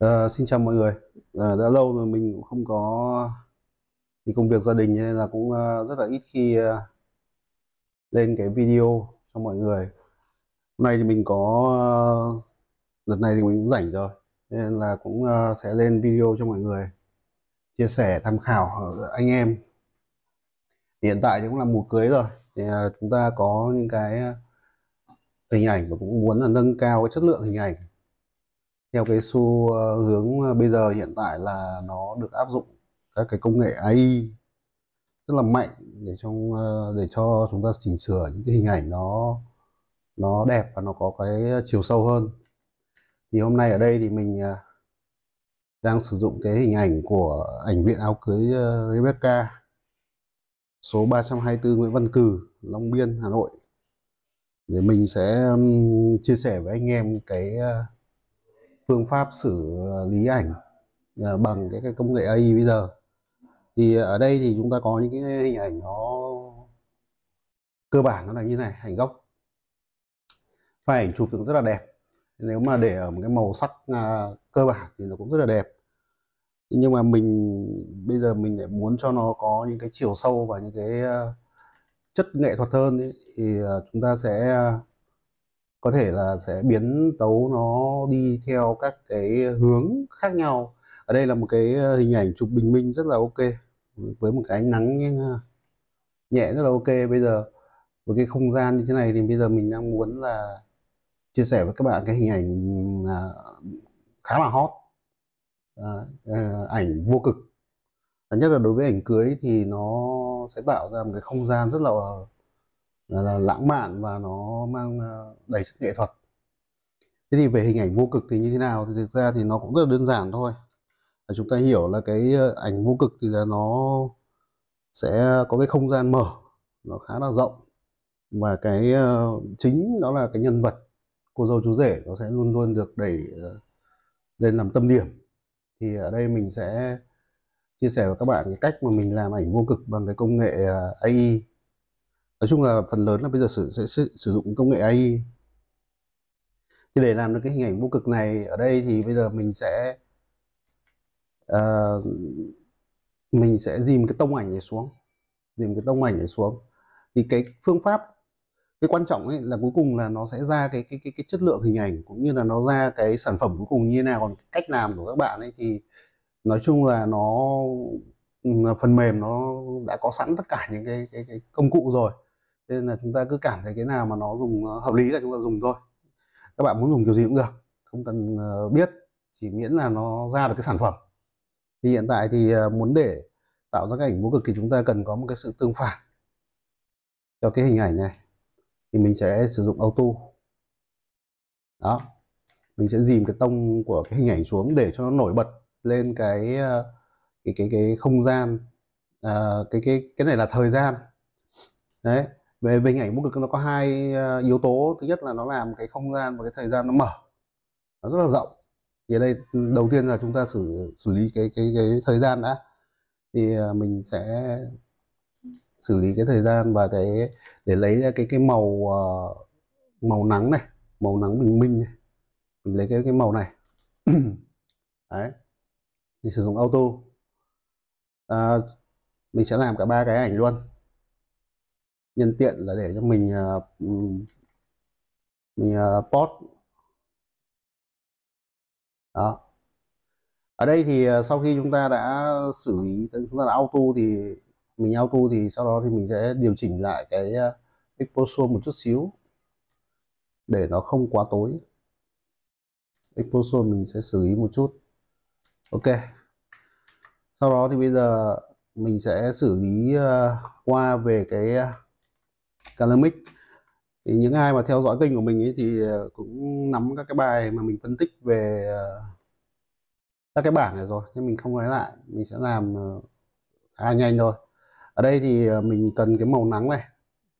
À, xin chào mọi người. À, đã lâu rồi mình cũng không có thì công việc gia đình nên là cũng uh, rất là ít khi uh, lên cái video cho mọi người. Hôm nay thì mình có uh, này thì mình cũng rảnh rồi nên là cũng uh, sẽ lên video cho mọi người chia sẻ tham khảo anh em. hiện tại thì cũng là mùa cưới rồi thì uh, chúng ta có những cái hình ảnh và cũng muốn là nâng cao cái chất lượng hình ảnh theo cái xu ờ, hướng ờ, bây giờ hiện tại là nó được áp dụng các cái công nghệ AI rất là mạnh để trong ờ, để cho chúng ta chỉnh sửa những cái hình ảnh nó nó đẹp và nó có cái chiều sâu hơn thì hôm nay ở đây thì mình đang sử dụng cái hình ảnh của ảnh viện áo cưới Rebecca số 324 Nguyễn Văn Cừ, Long Biên, Hà Nội để mình sẽ chia sẻ với anh em cái phương pháp xử lý ảnh à, bằng cái, cái công nghệ AI bây giờ thì ở đây thì chúng ta có những cái hình ảnh nó cơ bản nó là như này hình gốc và ảnh chụp cũng rất là đẹp nếu mà để ở một cái màu sắc à, cơ bản thì nó cũng rất là đẹp nhưng mà mình bây giờ mình lại muốn cho nó có những cái chiều sâu và những cái à, chất nghệ thuật hơn ý, thì chúng ta sẽ có thể là sẽ biến tấu nó đi theo các cái hướng khác nhau ở đây là một cái ờ, hình ảnh chụp bình minh rất là ok với một cái ánh nắng ờ, nhẹ rất là ok bây giờ với cái không gian như thế này thì bây giờ mình đang muốn là chia sẻ với các bạn cái hình ảnh ờ, khá là hot à, ảnh vô cực nhất là đối với ảnh cưới thì nó sẽ tạo ra một cái không gian rất là là, là lãng mạn và nó mang ờ, đầy sức nghệ thuật thế thì về hình ảnh vô cực thì như thế nào thì thực ra thì nó cũng rất là đơn giản thôi là chúng ta hiểu là cái ờ, ảnh vô cực thì là nó sẽ có cái không gian mở nó khá là rộng và cái ờ, chính đó là cái nhân vật cô dâu chú rể nó sẽ luôn luôn được đẩy lên làm tâm điểm thì ở đây mình sẽ chia sẻ với các bạn cái cách mà mình làm ảnh vô cực bằng cái công nghệ AI nói chung là phần lớn là bây giờ sử, sẽ, sẽ sử dụng công nghệ AI thì để làm được cái hình ảnh vô cực này ở đây thì bây giờ mình sẽ uh, mình sẽ dìm cái tông ảnh này xuống dìm cái tông ảnh này xuống thì cái phương pháp cái quan trọng ấy là cuối cùng là nó sẽ ra cái cái cái, cái chất lượng hình ảnh cũng như là nó ra cái sản phẩm cuối cùng như thế nào còn cách làm của các bạn ấy thì nói chung là nó ừ, phần mềm nó đã có sẵn tất cả những cái cái, cái công cụ rồi Thế nên là chúng ta cứ cảm thấy cái nào mà nó dùng ờ, hợp lý là chúng ta dùng thôi các bạn muốn dùng kiểu gì cũng được không cần ờ, biết chỉ miễn là nó ra được cái sản phẩm thì hiện tại thì ờ, muốn để tạo ra cái ảnh bố cực thì chúng ta cần có một cái sự tương phản cho cái hình ảnh này thì mình sẽ sử dụng auto đó mình sẽ dìm cái tông của cái hình ảnh xuống để cho nó nổi bật lên cái cái cái cái không gian à, cái cái cái này là thời gian đấy về hình ảnh vô cực nó có hai ờ, yếu tố thứ nhất là nó làm cái không gian và cái thời gian nó mở nó rất là rộng thì ở đây ừ, đầu tiên là chúng ta xử xử lý cái cái cái thời gian đã thì ờ, mình sẽ xử lý cái thời gian và cái để lấy ra cái cái màu ờ, màu nắng này màu nắng bình minh này. mình lấy cái cái màu này đấy thì sử dụng auto à, mình sẽ làm cả ba cái ảnh luôn nhân tiện là để cho mình ờ, mình ờ, post đó ở đây thì ờ, sau khi chúng ta đã xử lý chúng ta đã auto thì mình auto thì sau đó thì mình sẽ điều chỉnh lại cái exposure một chút xíu để nó không quá tối exposure mình sẽ xử lý một chút ok sau đó thì bây giờ mình sẽ xử lý qua về cái Calamic thì những ai mà theo dõi kênh của mình ấy thì ờ, cũng nắm các cái bài mà mình phân tích về ờ, các cái bảng này rồi nhưng mình không nói lại mình sẽ làm ờ, khá là nhanh thôi ở đây thì mình cần cái màu nắng này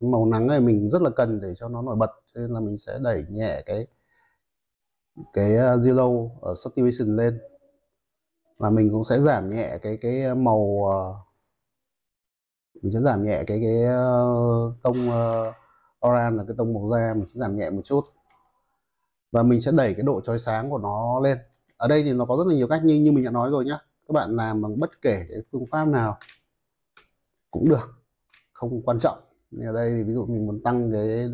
màu nắng này mình rất là cần để cho nó nổi bật nên là mình sẽ đẩy nhẹ cái cái zero ở saturation lên và mình cũng sẽ giảm nhẹ cái cái màu mình sẽ giảm nhẹ cái cái ờ, tông uh, ờ, oran là cái tông màu da mình sẽ giảm nhẹ một chút và mình sẽ đẩy cái độ chói sáng của nó lên ở đây thì nó có rất là nhiều cách như như mình đã nói rồi nhá các bạn làm bằng bất kể cái phương pháp nào cũng được không quan trọng như ở đây thì ví dụ mình muốn tăng cái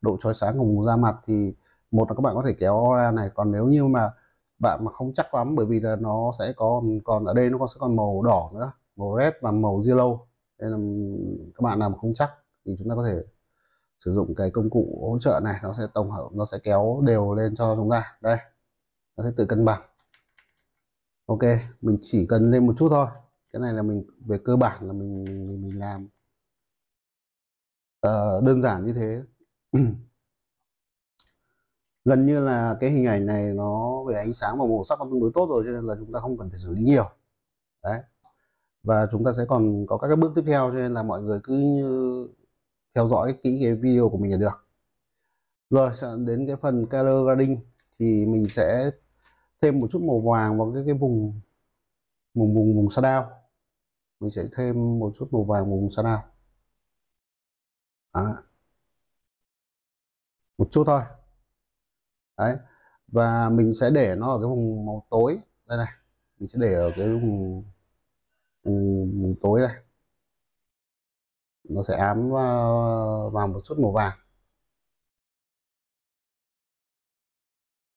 độ chói sáng của vùng da mặt thì một là các bạn có thể kéo ra này còn nếu như mà bạn mà không chắc lắm bởi vì là nó sẽ còn còn ở đây nó sẽ còn màu đỏ nữa màu red và màu yellow nên là các bạn nào mà không chắc thì chúng ta có thể sử dụng cái công cụ hỗ trợ này nó sẽ tổng hợp nó sẽ kéo đều lên cho chúng ta đây nó sẽ tự cân bằng ok mình chỉ cần lên một chút thôi cái này là mình về cơ bản là mình mình, mình làm uh, đơn giản như thế gần như là cái hình ảnh này nó về ánh sáng và màu sắc nó tương đối tốt rồi cho nên là chúng ta không cần phải xử lý nhiều đấy và chúng ta sẽ còn có các cái bước tiếp theo cho nên là mọi người cứ như theo dõi kỹ cái video của mình là được rồi đến cái phần color grading thì mình sẽ thêm một chút màu vàng vào cái cái vùng vùng vùng vùng shadow mình sẽ thêm một chút màu vàng vùng shadow Đó. một chút thôi đấy và mình sẽ để nó ở cái vùng màu tối đây này mình sẽ để ở cái vùng Ừ, mùng tối này nó sẽ ám ờ, vào một chút màu vàng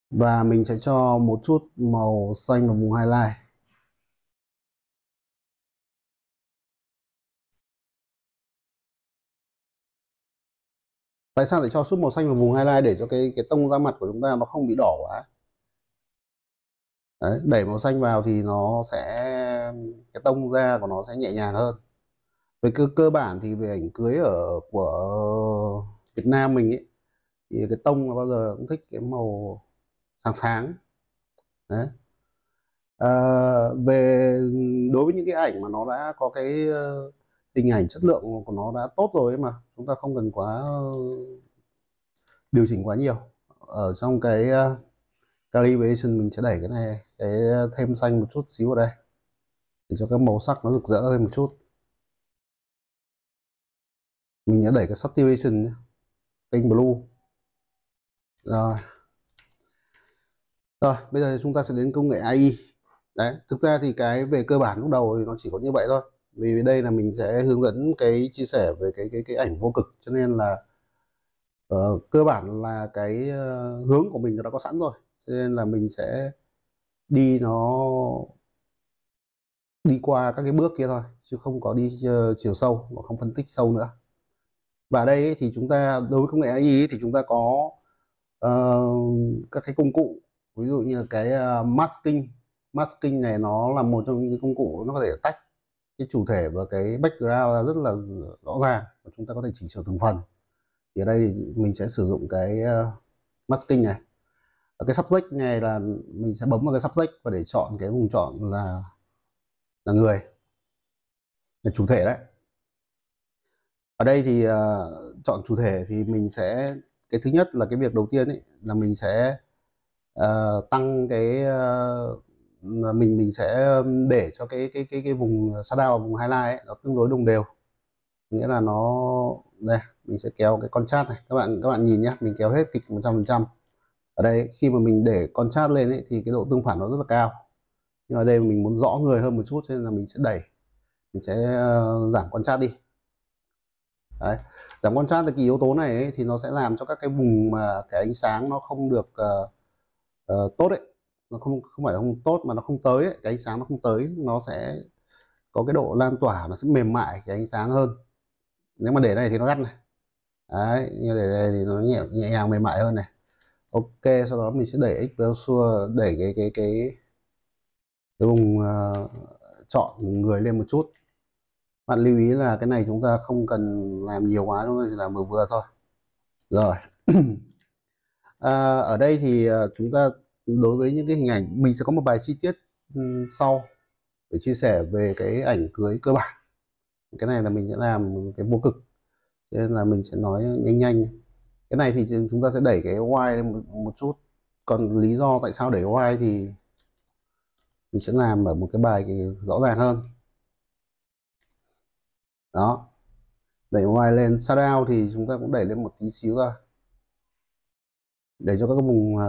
và mình sẽ cho một chút màu xanh vào vùng highlight tại sao lại cho chút màu xanh vào vùng highlight để cho cái cái tông da mặt của chúng ta nó không bị đỏ quá đấy, đẩy màu xanh vào thì nó sẽ cái tông da của nó sẽ nhẹ nhàng hơn về cơ cơ bản thì về ảnh cưới ở của Việt Nam mình ấy thì cái tông là bao giờ cũng thích cái màu sáng sáng đấy à, về đối với những cái ảnh mà nó đã có cái ờ, hình ảnh chất lượng của nó đã tốt rồi ấy mà chúng ta không cần quá ờ, điều chỉnh quá nhiều ở trong cái uh, calibration mình sẽ đẩy cái này cái thêm xanh một chút xíu ở đây để cho các màu sắc nó rực rỡ hơn một chút mình đã đẩy cái saturation nhé kênh blue rồi rồi bây giờ chúng ta sẽ đến công nghệ AI đấy thực ra thì cái về cơ bản lúc đầu thì nó chỉ có như vậy thôi vì đây là mình sẽ hướng dẫn cái chia sẻ về cái cái cái ảnh vô cực cho nên là uh, cơ bản là cái uh, hướng của mình nó đã có sẵn rồi cho nên là mình sẽ đi nó đi qua các cái bước kia thôi chứ không có đi ờ, chiều sâu và không phân tích sâu nữa và đây thì chúng ta đối với công nghệ AI thì chúng ta có uh, các cái công cụ ví dụ như cái ờ, masking masking này nó là một trong những công cụ nó có thể tách cái chủ thể và cái background rất là rõ ràng và chúng ta có thể chỉnh sửa từng phần thì ở đây thì mình sẽ sử dụng cái masking này ở cái subject này là mình sẽ bấm vào cái subject và để chọn cái vùng chọn là là người là chủ thể đấy ở đây thì uh, chọn chủ thể thì mình sẽ cái thứ nhất là cái việc đầu tiên ấy, là mình sẽ uh, tăng cái uh, mình mình sẽ để cho cái cái cái cái vùng shadow và vùng highlight ấy, nó tương đối đồng đều nghĩa là nó đây mình sẽ kéo cái con chat này các bạn các bạn nhìn nhé mình kéo hết kịch 100% ở đây khi mà mình để con chat lên ấy, thì cái độ tương phản nó rất là cao nhưng ở đây mình muốn rõ người hơn một chút nên là mình sẽ đẩy mình sẽ ờ, giảm quan trát đi Đấy. giảm quan trát là kỳ yếu tố này ấy, thì nó sẽ làm cho các cái vùng mà cái ánh sáng nó không được uh, uh, tốt ấy nó không không phải là không tốt mà nó không tới ấy. cái ánh sáng nó không tới nó sẽ có cái độ lan tỏa nó sẽ mềm mại cái ánh sáng hơn nếu mà để này thì nó gắt này đấy như để đây thì nó nhẹ nhẹ nhàng mềm mại hơn này ok sau đó mình sẽ đẩy exposure đẩy cái cái cái tôi bùng uh, chọn người lên một chút bạn lưu ý là cái này chúng ta không cần làm nhiều quá chúng ta chỉ làm vừa vừa thôi rồi à, ở đây thì ờ, chúng ta đối với những cái hình ảnh mình sẽ có một bài chi tiết ừ, sau để chia sẻ về cái ảnh cưới cơ bản cái này là mình sẽ làm cái vô cực cho nên là mình sẽ nói nhanh nhanh cái này thì chúng ta sẽ đẩy cái y lên một, một chút còn lý do tại sao đẩy y thì mình sẽ làm ở một cái bài rõ ràng hơn đó đẩy ngoài lên shadow thì chúng ta cũng đẩy lên một tí xíu ra để cho các vùng uh,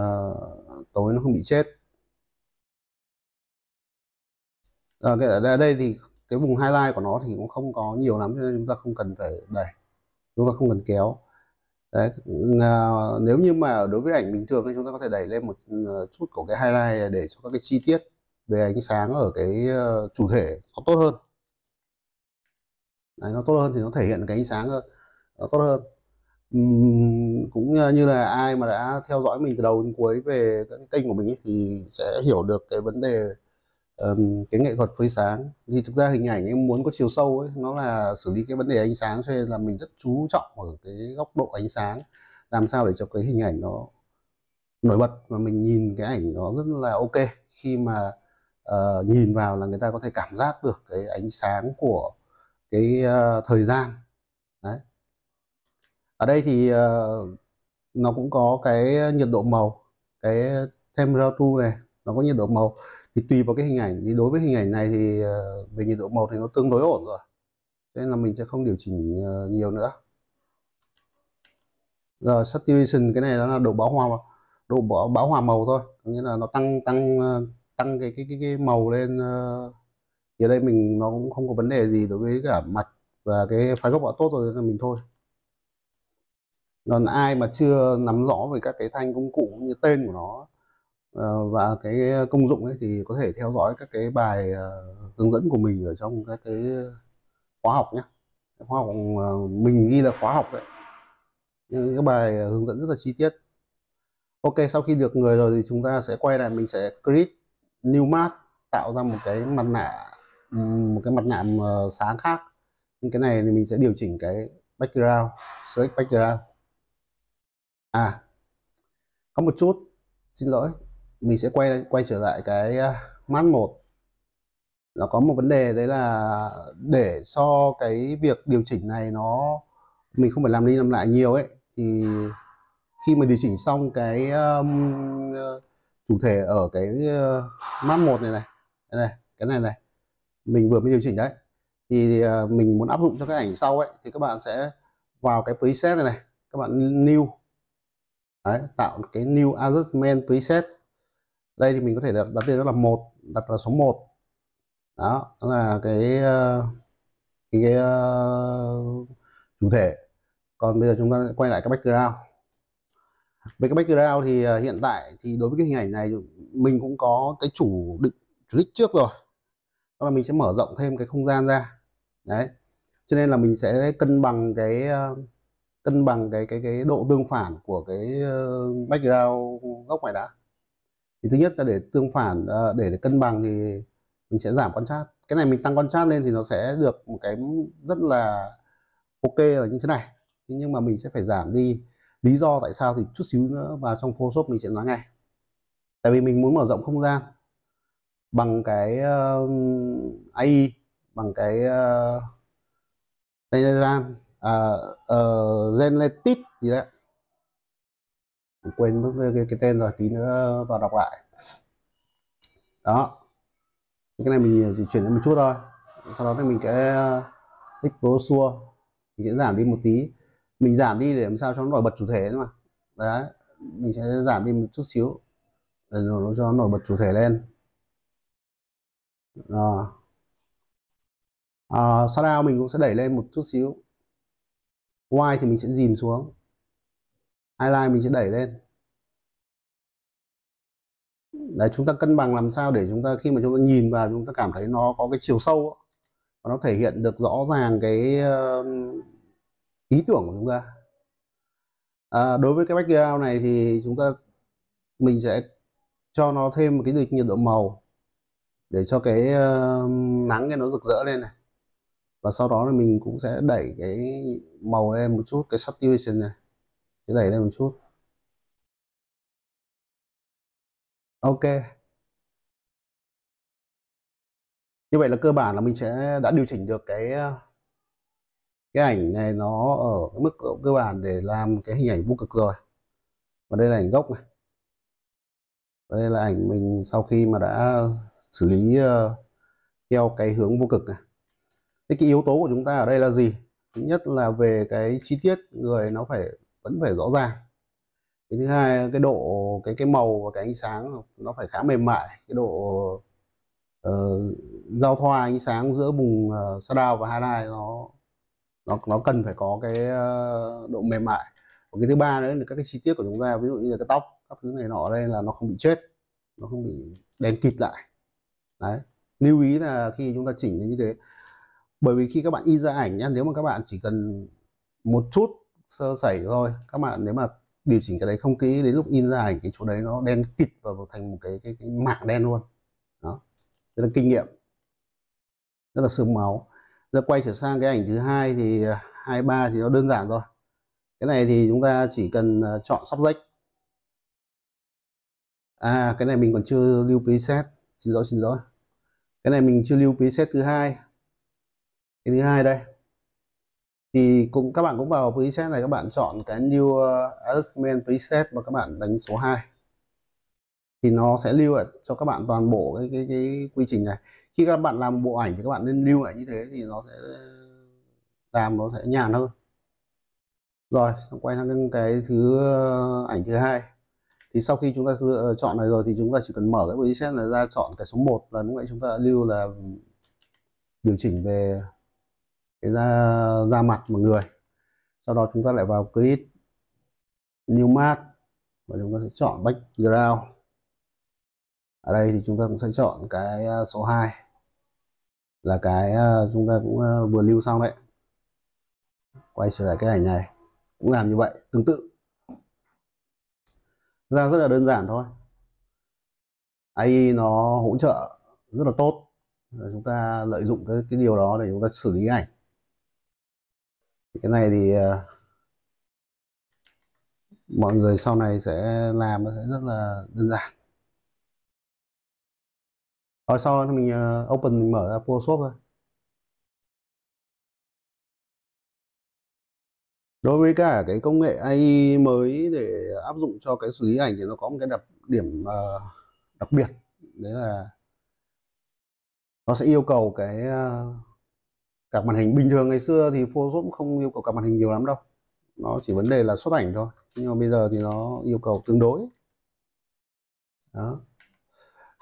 tối nó không bị chết à, cái ở đây thì cái vùng highlight của nó thì cũng không có nhiều lắm cho nên chúng ta không cần phải đẩy chúng ta không cần kéo Đấy, ờ, nếu như mà đối với ảnh bình thường thì chúng ta có thể đẩy lên một chút của cái highlight để cho các cái chi tiết về ánh sáng ở cái ờ, chủ thể nó tốt hơn Đấy, nó tốt hơn thì nó thể hiện cái ánh sáng hơn, ờ, nó tốt hơn uhm, cũng như là ai mà đã theo dõi mình từ đầu đến cuối về các cái kênh của mình ấy, thì sẽ hiểu được cái vấn đề um, cái nghệ thuật phơi sáng thì thực ra hình ảnh em muốn có chiều sâu ấy nó là xử lý cái vấn đề ánh sáng cho nên là mình rất chú trọng ở cái góc độ ánh sáng làm sao để cho cái hình ảnh nó nổi bật và mình nhìn cái ảnh nó rất là ok khi mà uh, nhìn vào là người ta có thể cảm giác được cái ánh sáng của cái uh, thời gian đấy ở đây thì uh, nó cũng có cái nhiệt độ màu cái thêm tu này nó có nhiệt độ màu thì tùy vào cái hình ảnh thì đối với hình ảnh này thì uh, về nhiệt độ màu thì nó tương đối ổn rồi nên là mình sẽ không điều chỉnh uh, nhiều nữa giờ saturation cái này nó là độ bão hòa độ bão, bão hòa màu thôi nghĩa là nó tăng tăng uh, tăng cái cái cái, cái màu lên ờ, thì đây mình nó cũng không có vấn đề gì đối với cả mặt và cái phái gốc đã tốt rồi là mình thôi còn ai mà chưa nắm rõ về các cái thanh công cụ cũng như tên của nó ờ, và cái công dụng ấy thì có thể theo dõi các cái bài ờ, hướng dẫn của mình ở trong các cái khóa học nhé khóa học mình ghi là khóa học đấy những cái bài hướng dẫn rất là chi tiết ok sau khi được người rồi thì chúng ta sẽ quay lại mình sẽ create new mask tạo ra một cái mặt nạ ừ, một cái mặt nạ ừ, sáng khác nhưng cái này thì mình sẽ điều chỉnh cái background select background à có một chút xin lỗi mình sẽ quay quay trở lại cái ờ, mát một nó có một vấn đề đấy là để so cái việc điều chỉnh này nó mình không phải làm đi làm lại nhiều ấy thì khi mà điều chỉnh xong cái um, chủ thể ở cái ờ, map 1 này này cái này cái này này mình vừa mới điều chỉnh đấy thì ờ, mình muốn áp dụng cho cái ảnh sau ấy thì các bạn sẽ vào cái preset này này các bạn new đấy, tạo cái new adjustment preset đây thì mình có thể đặt, đặt tên đó là một đặt là số 1 đó, đó là cái ờ, cái, cái uh, chủ thể còn bây giờ chúng ta quay lại cái background về cái background thì à, hiện tại thì đối với cái hình ảnh này mình cũng có cái chủ định chủ đích trước rồi đó là mình sẽ mở rộng thêm cái không gian ra đấy cho nên là mình sẽ cân bằng cái à, cân bằng cái cái cái độ tương phản của cái à, background gốc này đã thì thứ nhất là để tương phản để, để cân bằng thì mình sẽ giảm con sát cái này mình tăng con sát lên thì nó sẽ được một cái rất là ok là như thế này nhưng mà mình sẽ phải giảm đi lý do tại sao thì chút xíu nữa vào trong Photoshop mình sẽ nói ngay tại vì mình muốn mở rộng không gian bằng cái uh, ờ, AI bằng cái uh, uh, uh, Generative gì đấy quên mất cái, cái, tên rồi tí nữa vào đọc lại đó cái này mình chỉ ờ, chuyển lên một chút thôi sau đó thì mình sẽ uh, explore xua mình sẽ giảm đi một tí mình giảm đi để làm sao cho nó nổi bật chủ thể mà đấy mình sẽ giảm đi một chút xíu để rồi nó cho nó nổi bật chủ thể lên rồi à, shadow mình cũng sẽ đẩy lên một chút xíu white thì mình sẽ dìm xuống highlight mình sẽ đẩy lên đấy chúng ta cân bằng làm sao để chúng ta khi mà chúng ta nhìn vào chúng ta cảm thấy nó có cái chiều sâu và nó thể hiện được rõ ràng cái ý tưởng của chúng ta à, đối với cái background này thì chúng ta mình sẽ cho nó thêm một cái dịch nhiệt độ màu để cho cái uh, nắng cái nó rực rỡ lên này và sau đó là mình cũng sẽ đẩy cái màu lên một chút cái saturation này cái đẩy lên một chút ok như vậy là cơ bản là mình sẽ đã điều chỉnh được cái cái ảnh này nó ở mức độ cơ bản để làm cái hình ảnh vô cực rồi và đây là ảnh gốc này và đây là ảnh mình sau khi mà đã xử lý ờ, theo cái hướng vô cực này thế cái yếu tố của chúng ta ở đây là gì thứ nhất là về cái chi tiết người nó phải vẫn phải rõ ràng cái thứ hai cái độ cái cái màu và cái ánh sáng nó phải khá mềm mại cái độ uh, giao thoa ánh sáng giữa vùng uh, ờ, shadow và highlight nó nó nó cần phải có cái ờ, độ mềm mại và cái thứ ba nữa là các cái chi tiết của chúng ta ví dụ như là cái tóc các thứ này nọ đây là nó không bị chết nó không bị đen kịt lại đấy lưu ý là khi chúng ta chỉnh như thế bởi vì khi các bạn in ra ảnh nhá nếu mà các bạn chỉ cần một chút sơ sẩy thôi các bạn nếu mà điều chỉnh cái đấy không kỹ đến lúc in ra ảnh cái chỗ đấy nó đen kịt và thành một cái cái, cái mảng đen luôn đó rất là kinh nghiệm rất là sương máu giờ quay trở sang cái ảnh thứ hai thì 23 à, thì nó đơn giản rồi cái này thì chúng ta chỉ cần à, chọn subject à cái này mình còn chưa lưu preset xin lỗi xin lỗi cái này mình chưa lưu preset thứ hai cái thứ hai đây thì cũng các bạn cũng vào preset này các bạn chọn cái new à, adjustment preset và các bạn đánh số 2 thì nó sẽ lưu cho các bạn toàn bộ cái cái, cái quy trình này khi các bạn làm bộ ảnh thì các bạn nên lưu lại như thế thì nó sẽ làm nó sẽ nhàn hơn rồi quay sang cái thứ ờ, ảnh thứ hai thì sau khi chúng ta lựa chọn này rồi thì chúng ta chỉ cần mở cái preset này ra chọn cái số 1 là lúc nãy chúng ta đã lưu là điều chỉnh về cái da, da mặt mọi người sau đó chúng ta lại vào grid new mask và chúng ta sẽ chọn background ở đây thì chúng ta cũng sẽ chọn cái ờ, số 2 là cái ờ, chúng ta cũng ờ, vừa lưu xong đấy quay trở lại cái ảnh này cũng làm như vậy tương tự ra rất là đơn giản thôi AI nó hỗ trợ rất là tốt chúng ta lợi dụng cái, cái điều đó để chúng ta xử lý ảnh cái này thì ờ, mọi người sau này sẽ làm nó sẽ rất là đơn giản rồi sau đó mình ờ, open mình mở ra Photoshop thôi đối với cả cái công nghệ AI mới để áp dụng cho cái xử lý ảnh thì nó có một cái đặc điểm ờ, đặc biệt đấy là nó sẽ yêu cầu cái ờ, các màn hình bình thường ngày xưa thì Photoshop không yêu cầu cả màn hình nhiều lắm đâu nó chỉ vấn đề là xuất ảnh thôi nhưng mà bây giờ thì nó yêu cầu tương đối đó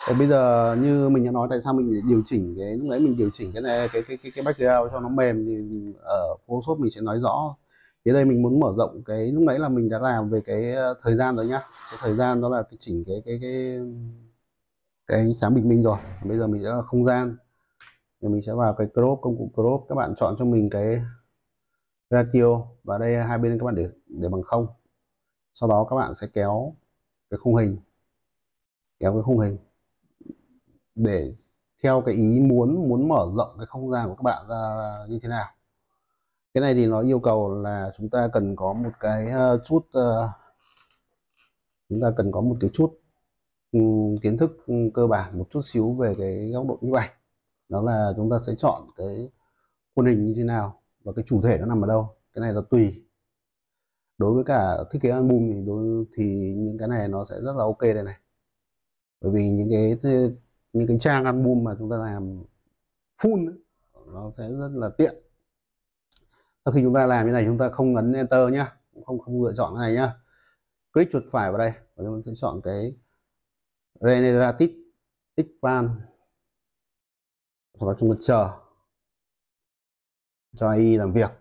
Thế bây giờ như mình đã nói tại sao mình điều chỉnh cái lúc đấy mình điều chỉnh cái này cái cái cái, cái background cho nó mềm thì ở Photoshop mình sẽ nói rõ. Thì đây mình muốn mở rộng cái lúc đấy là mình đã làm về cái ờ, thời gian rồi nhá. Cái thời gian đó là cái chỉnh cái cái cái cái ánh sáng bình minh rồi. Bây giờ mình sẽ là không gian. Thì mình sẽ vào cái crop công cụ crop các bạn chọn cho mình cái ratio và đây hai bên các bạn để để bằng không. Sau đó các bạn sẽ kéo cái khung hình kéo cái khung hình để theo cái ý muốn muốn mở rộng cái không gian của các bạn ra như thế nào cái này thì nó yêu cầu là chúng ta cần có một cái ờ, chút ờ, chúng ta cần có một cái chút kiến thức ừ, cơ bản một chút xíu về cái góc độ nhiếp ảnh đó là chúng ta sẽ chọn cái khuôn hình như thế nào và cái chủ thể nó nằm ở đâu cái này là tùy đối với cả thiết kế album thì đối thì những cái này nó sẽ rất là ok đây này bởi vì những cái những cái trang album mà chúng ta làm full nó sẽ rất là tiện sau khi chúng ta làm như này chúng ta không ấn enter nhá không không lựa chọn cái này nhá click chuột phải vào đây và chúng ta sẽ chọn cái generative expand hoặc là chúng ta chờ cho AI làm việc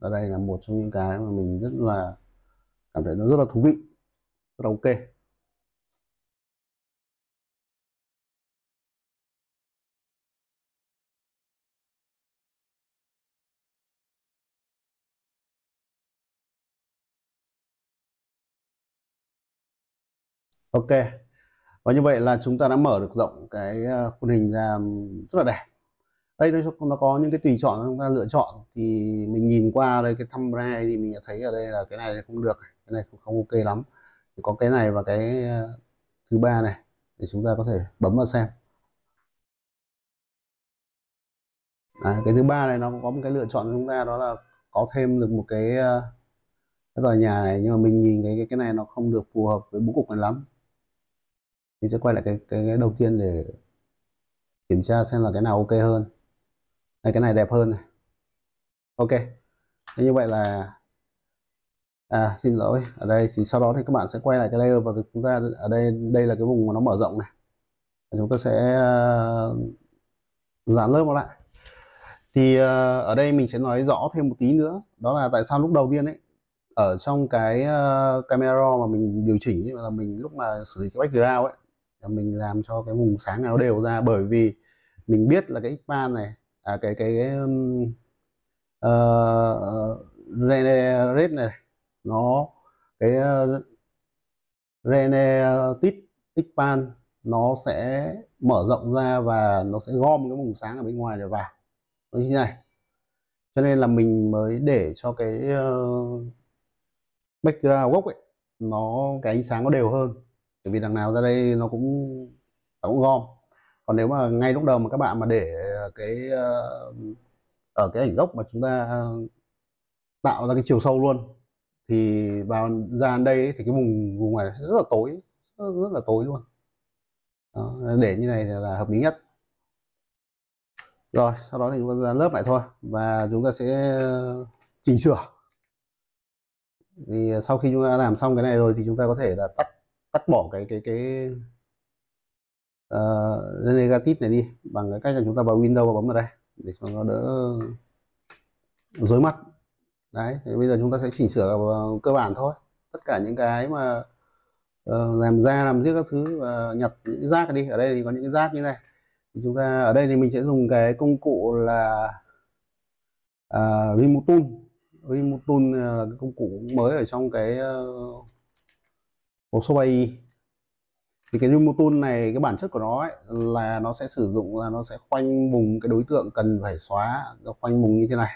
ở đây là một trong những cái mà mình rất là cảm thấy nó rất là thú vị rất là ok ok và như vậy là chúng ta đã mở được rộng cái ờ, khuôn hình ra rất là đẹp đây nó có những cái tùy chọn chúng ta lựa chọn thì mình nhìn qua đây cái thumbnail thì mình thấy ở đây là cái này không được cái này không, ok lắm thì có cái này và cái ờ, thứ ba này để chúng ta có thể bấm vào xem à, cái thứ ba này nó có một cái lựa chọn của chúng ta đó là có thêm được một cái ờ, cái tòa nhà này nhưng mà mình nhìn cái, cái này nó không được phù hợp với bố cục này lắm mình sẽ quay lại cái, cái, cái đầu tiên để kiểm tra xem là cái nào ok hơn này cái này đẹp hơn này ok thế như vậy là à xin lỗi ở đây thì sau đó thì các bạn sẽ quay lại cái layer và chúng ta ở đây đây là cái vùng mà nó mở rộng này chúng ta sẽ uh, dán lớp nó lại thì uh, ở đây mình sẽ nói rõ thêm một tí nữa đó là tại sao lúc đầu tiên ấy ở trong cái uh, camera mà mình điều chỉnh ấy, là mình lúc mà sử dụng cái background ấy là mình làm cho cái vùng sáng nào đều ra bởi vì mình biết là cái x này à cái cái, cái um, uh, rate này nó cái uh, ờ, renetit expand nó sẽ mở rộng ra và nó sẽ gom cái vùng sáng ở bên ngoài để vào như thế này cho nên là mình mới để cho cái uh, background gốc ấy nó cái ánh sáng nó đều hơn bởi vì đằng nào ra đây nó cũng nó cũng gom còn nếu mà ngay lúc đầu mà các bạn mà để cái ờ, ở cái ảnh gốc mà chúng ta tạo ra cái chiều sâu luôn thì vào ra đây thì cái vùng vùng này rất là tối rất, rất là tối luôn Đó, để như này là hợp lý nhất rồi sau đó thì chúng ta ra lớp lại thôi và chúng ta sẽ chỉnh sửa thì sau khi chúng ta làm xong cái này rồi thì chúng ta có thể là tắt cắt bỏ cái cái cái uh, negative này đi bằng cái cách là chúng ta vào Windows và bấm vào đây để cho nó đỡ rối mắt đấy thì bây giờ chúng ta sẽ chỉnh sửa cơ bản thôi tất cả những cái mà uh, làm da làm giết các thứ và nhặt những cái rác đi ở đây thì có những cái rác như này thì chúng ta ở đây thì mình sẽ dùng cái công cụ là uh, à, remove tool remove tool là cái công cụ mới ở trong cái uh, một số 3i thì cái tool này cái bản chất của nó ấy, là nó sẽ sử dụng là nó sẽ khoanh vùng cái đối tượng cần phải xóa khoanh vùng như thế này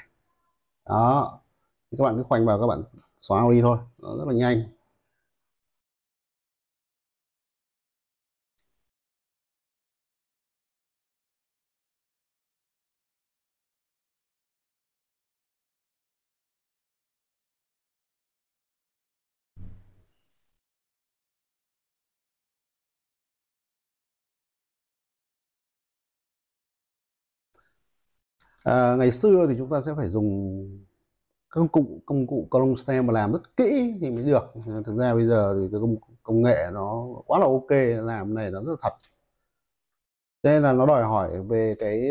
đó thì các bạn cứ khoanh vào các bạn xóa đi thôi nó rất là nhanh à, ngày xưa thì chúng ta sẽ phải dùng các công cụ công cụ column stem mà làm rất kỹ thì mới được thực ra bây giờ thì cái công công nghệ nó quá là ok làm này nó rất là thật nên là nó đòi hỏi về cái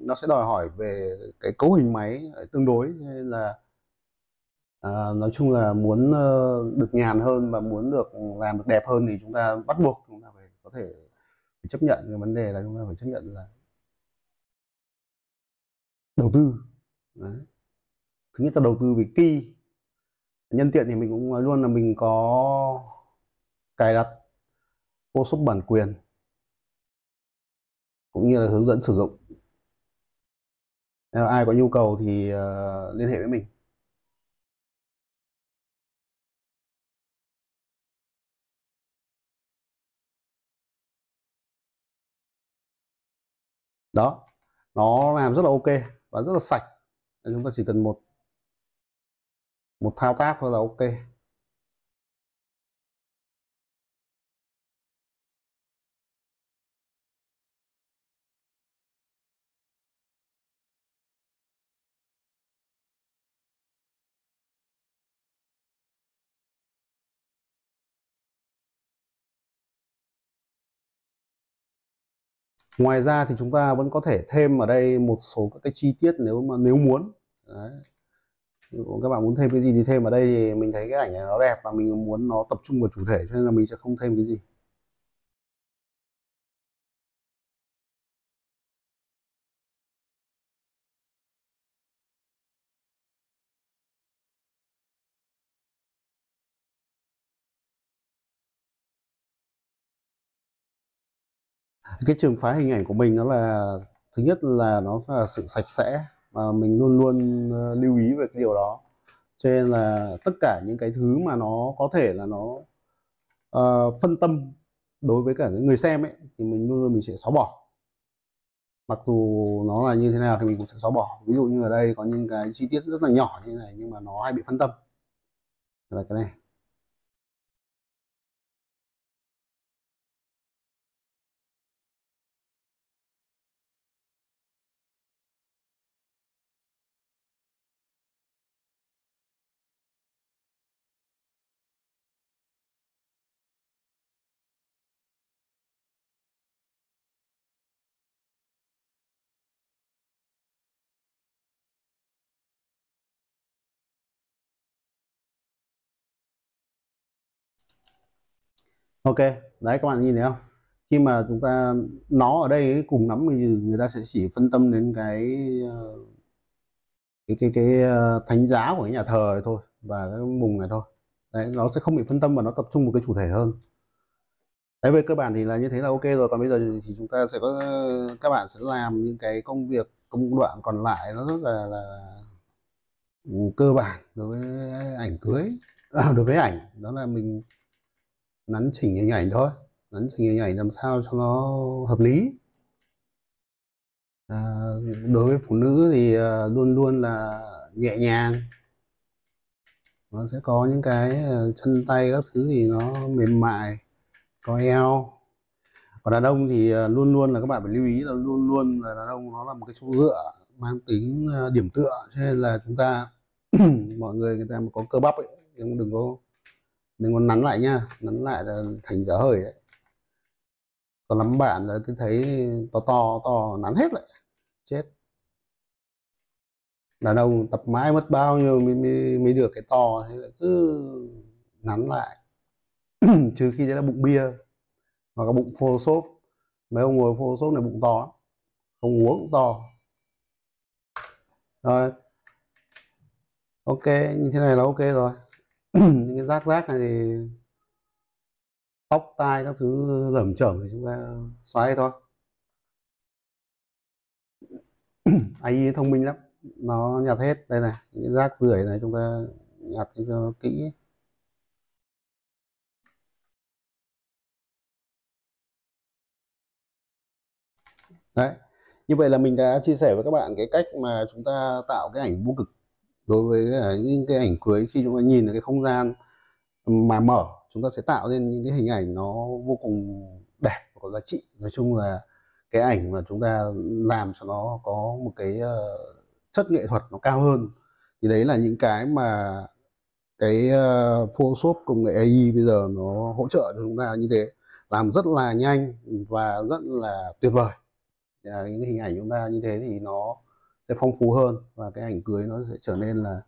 nó sẽ đòi hỏi về cái cấu hình máy tương đối nên là à, nói chung là muốn ờ, được nhàn hơn và muốn được làm được đẹp hơn thì chúng ta bắt buộc chúng ta phải có thể phải chấp nhận cái vấn đề là chúng ta phải chấp nhận là đầu tư Đấy. thứ nhất là đầu tư về key nhân tiện thì mình cũng nói luôn là mình có cài đặt vô số bản quyền cũng như là hướng dẫn sử dụng Nếu ai có nhu cầu thì uh, liên hệ với mình đó nó làm rất là ok và rất là sạch chúng ta chỉ cần một một thao tác thôi là ok ngoài ra thì chúng ta vẫn có thể thêm ở đây một số các cái chi tiết nếu mà nếu muốn Đấy. các bạn muốn thêm cái gì thì thêm ở đây thì mình thấy cái ảnh này nó đẹp và mình muốn nó tập trung vào chủ thể cho nên là mình sẽ không thêm cái gì cái trường phái hình ảnh của mình nó là thứ nhất là nó là sự sạch sẽ và mình luôn luôn ờ, lưu ý về cái điều đó cho nên là tất cả những cái thứ mà nó có thể là nó uh, phân tâm đối với cả người xem ấy thì mình luôn luôn mình sẽ xóa bỏ mặc dù nó là như thế nào thì mình cũng sẽ xóa bỏ ví dụ như ở đây có những cái chi tiết rất là nhỏ như thế này nhưng mà nó hay bị phân tâm là cái này ok đấy các bạn nhìn thấy không khi mà chúng ta nó ở đây ấy, cùng lắm thì người ta sẽ chỉ phân tâm đến cái ờ, cái cái, cái ờ, thánh giá của cái nhà thờ thôi và cái mùng này thôi đấy nó sẽ không bị phân tâm và nó tập trung một cái chủ thể hơn đấy về cơ bản thì là như thế là ok rồi còn bây giờ thì chúng ta sẽ có các bạn sẽ làm những cái công việc công đoạn còn lại nó rất là, là ừ, cơ bản đối với ảnh cưới à, đối với ảnh đó là mình nắn chỉnh hình ảnh thôi nắn chỉnh hình ảnh làm sao cho nó hợp lý à, đối với phụ nữ thì à, luôn luôn là nhẹ nhàng nó sẽ có những cái à, chân tay các thứ thì nó mềm mại có eo còn đàn ông thì à, luôn luôn là các bạn phải lưu ý là luôn luôn là đàn ông nó là một cái chỗ dựa mang tính điểm tựa cho nên là chúng ta mọi người người ta mà có cơ bắp ấy đừng có đừng có nắn lại nhá nắn lại là thành dở hơi đấy còn lắm bạn là tôi thấy to to to nắn hết lại chết đàn ông tập mãi mất bao nhiêu mới, mới, mới được cái to thế là cứ nắn lại trừ khi đấy là bụng bia hoặc là bụng phô xốp mấy ông ngồi phô xốp này bụng to không uống cũng to rồi ok như thế này là ok rồi những cái rác rác này thì tóc tai các thứ lởm chởm thì chúng ta xoáy thôi AI thông minh lắm nó nhặt hết đây này những cái rác rưởi này chúng ta nhặt cho nó kỹ đấy như vậy là mình đã chia sẻ với các bạn cái cách mà chúng ta tạo cái ảnh vô cực đối với à, những cái ảnh cưới khi chúng ta nhìn được cái không gian mà mở chúng ta sẽ tạo nên những cái hình ảnh nó vô cùng đẹp và có giá trị nói chung là cái ảnh mà chúng ta làm cho nó có một cái ờ, chất nghệ thuật nó cao hơn thì đấy là những cái mà cái uh, Photoshop công nghệ AI bây giờ nó hỗ trợ cho chúng ta như thế làm rất là nhanh và rất là tuyệt vời à, những hình ảnh chúng ta như thế thì nó sẽ phong phú hơn và cái ảnh cưới nó sẽ trở nên là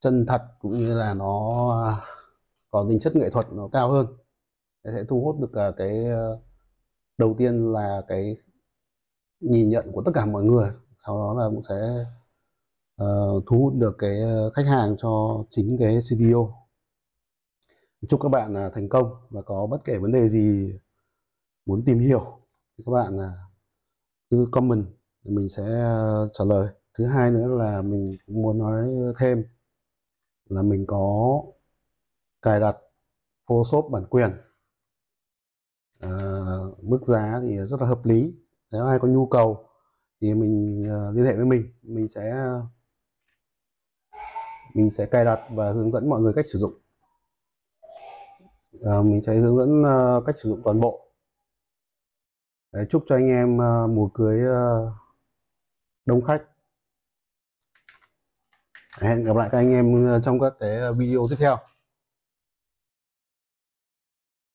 chân thật cũng như là nó à, có tính chất nghệ thuật nó cao hơn sẽ thu hút được cái ờ, đầu tiên là cái nhìn nhận của tất cả mọi người sau đó là cũng sẽ uh, thu hút được cái ờ, khách hàng cho chính cái studio chúc các bạn à, thành công và có bất kể vấn đề gì muốn tìm hiểu thì các bạn à, cứ comment mình sẽ ờ, trả lời thứ hai nữa là mình cũng muốn nói thêm là mình có cài đặt Photoshop bản quyền à, mức giá thì rất là hợp lý nếu ai có nhu cầu thì mình ờ, liên hệ với mình mình sẽ mình sẽ cài đặt và hướng dẫn mọi người cách sử dụng à, mình sẽ hướng dẫn cách sử dụng toàn bộ Đấy, chúc cho anh em mùa cưới uh, đông khách hẹn gặp lại các anh em ờ, trong các cái ờ, video tiếp theo